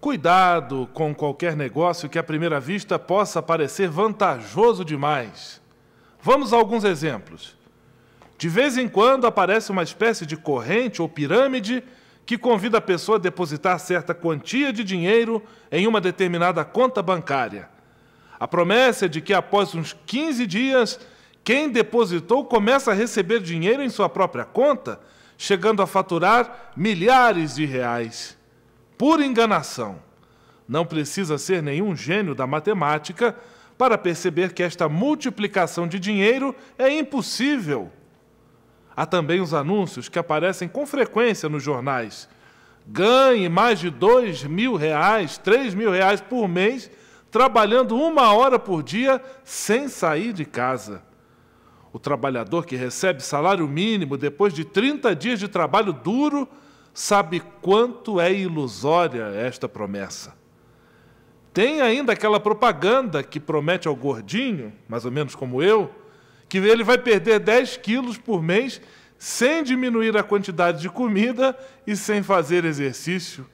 Cuidado com qualquer negócio que à primeira vista possa parecer vantajoso demais. Vamos a alguns exemplos. De vez em quando aparece uma espécie de corrente ou pirâmide que convida a pessoa a depositar certa quantia de dinheiro em uma determinada conta bancária. A promessa é de que após uns 15 dias, quem depositou começa a receber dinheiro em sua própria conta, chegando a faturar milhares de reais pura enganação. Não precisa ser nenhum gênio da matemática para perceber que esta multiplicação de dinheiro é impossível. Há também os anúncios que aparecem com frequência nos jornais. Ganhe mais de dois mil reais, três mil reais por mês, trabalhando uma hora por dia sem sair de casa. O trabalhador que recebe salário mínimo depois de 30 dias de trabalho duro sabe quanto é ilusória esta promessa. Tem ainda aquela propaganda que promete ao gordinho, mais ou menos como eu, que ele vai perder 10 quilos por mês sem diminuir a quantidade de comida e sem fazer exercício.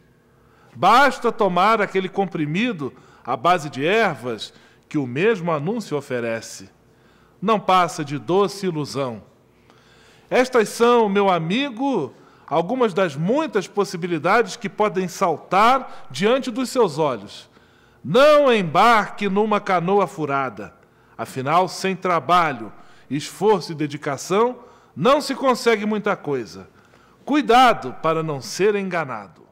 Basta tomar aquele comprimido à base de ervas que o mesmo anúncio oferece. Não passa de doce ilusão. Estas são, meu amigo, algumas das muitas possibilidades que podem saltar diante dos seus olhos. Não embarque numa canoa furada. Afinal, sem trabalho, esforço e dedicação, não se consegue muita coisa. Cuidado para não ser enganado.